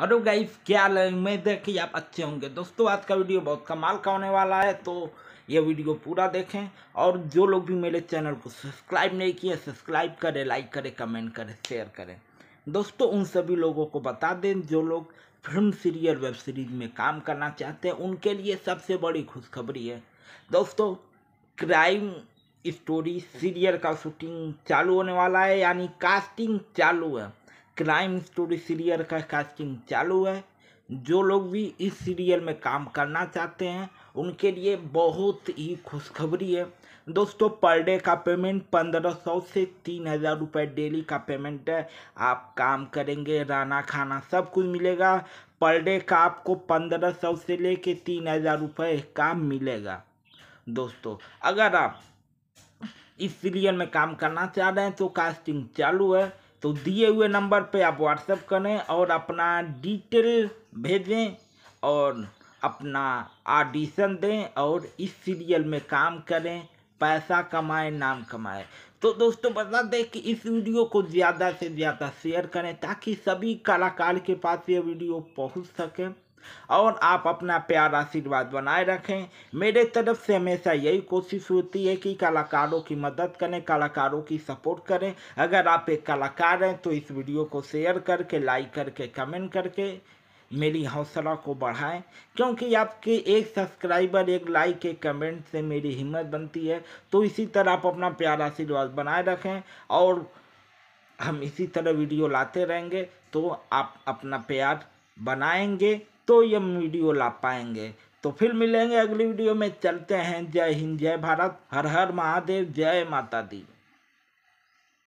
hello guys क्या उम्मीद है कि आप अच्छे होंगे दोस्तों आज का वीडियो बहुत कमाल का होने वाला है तो ये वीडियो पूरा देखें और जो लोग भी मेरे चैनल को सब्सक्राइब नहीं किए सब्सक्राइब करें लाइक करें कमेंट करें शेयर करें दोस्तों उन सभी लोगों को बता दें जो लोग फिल्म सीरियल वेब सीरीज में काम करना चाहते हैं उनके लिए सबसे बड़ी खुशखबरी है दोस्तों क्राइम स्टोरी सीरियल का शूटिंग चालू होने वाला है यानी कास्टिंग चालू है क्राइम स्टोरी सीरियल का कास्टिंग चालू है जो लोग भी इस सीरियल में काम करना चाहते हैं उनके लिए बहुत ही खुशखबरी है दोस्तों पर डे का पेमेंट पंद्रह सौ से तीन हज़ार रुपये डेली का पेमेंट है आप काम करेंगे रहना खाना सब कुछ मिलेगा पर डे का आपको पंद्रह सौ से ले कर तीन हज़ार रुपये का मिलेगा दोस्तों अगर आप इस सीरियल में काम करना चाह रहे हैं तो कास्टिंग चालू है तो दिए हुए नंबर पे आप व्हाट्सएप करें और अपना डिटेल भेजें और अपना आडिशन दें और इस सीरियल में काम करें पैसा कमाए नाम कमाए तो दोस्तों बता दें कि इस वीडियो को ज़्यादा से ज़्यादा शेयर करें ताकि सभी कलाकार के पास ये वीडियो पहुंच सके और आप अपना प्यार आशीर्वाद बनाए रखें मेरे तरफ से हमेशा यही कोशिश होती है कि कलाकारों की मदद करें कलाकारों की सपोर्ट करें अगर आप एक कलाकार हैं तो इस वीडियो को शेयर करके लाइक करके कमेंट करके मेरी हौसला को बढ़ाएं क्योंकि आपके एक सब्सक्राइबर एक लाइक एक कमेंट से मेरी हिम्मत बनती है तो इसी तरह आप अपना प्यार आशीर्वाद बनाए रखें और हम इसी तरह वीडियो लाते रहेंगे तो आप अपना प्यार बनाएंगे तो ये वीडियो ला पाएंगे तो फिर मिलेंगे अगली वीडियो में चलते हैं जय हिंद जय भारत हर हर महादेव जय माता दी